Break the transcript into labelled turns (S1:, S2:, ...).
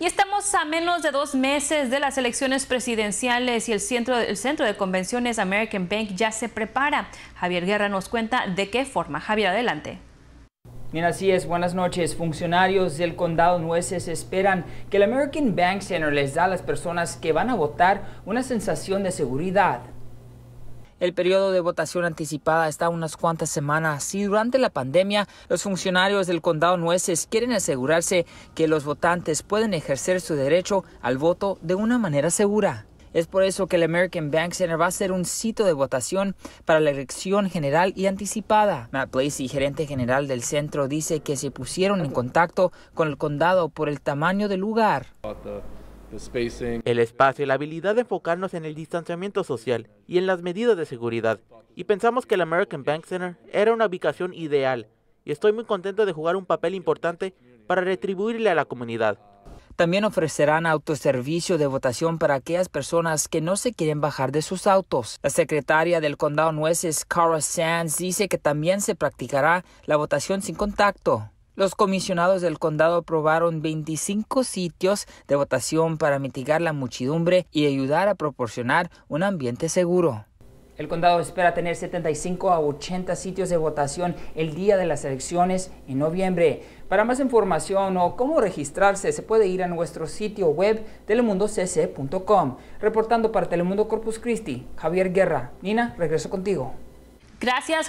S1: Y estamos a menos de dos meses de las elecciones presidenciales y el centro, centro de convenciones American Bank ya se prepara. Javier Guerra nos cuenta de qué forma. Javier, adelante.
S2: Bien, así es. Buenas noches. Funcionarios del condado Nueces esperan que el American Bank Center les da a las personas que van a votar una sensación de seguridad. El periodo de votación anticipada está unas cuantas semanas y durante la pandemia los funcionarios del condado Nueces quieren asegurarse que los votantes pueden ejercer su derecho al voto de una manera segura. Es por eso que el American Bank Center va a ser un sitio de votación para la elección general y anticipada. Matt Blasey, gerente general del centro, dice que se pusieron en contacto con el condado por el tamaño del lugar
S3: el espacio y la habilidad de enfocarnos en el distanciamiento social y en las medidas de seguridad. Y pensamos que el American Bank Center era una ubicación ideal y estoy muy contento de jugar un papel importante para retribuirle a la comunidad.
S2: También ofrecerán autoservicio de votación para aquellas personas que no se quieren bajar de sus autos. La secretaria del condado Nueces, Cara Sands, dice que también se practicará la votación sin contacto. Los comisionados del condado aprobaron 25 sitios de votación para mitigar la muchedumbre y ayudar a proporcionar un ambiente seguro. El condado espera tener 75 a 80 sitios de votación el día de las elecciones en noviembre. Para más información o cómo registrarse, se puede ir a nuestro sitio web telemundocc.com. Reportando para Telemundo Corpus Christi, Javier Guerra. Nina, regreso contigo. Gracias.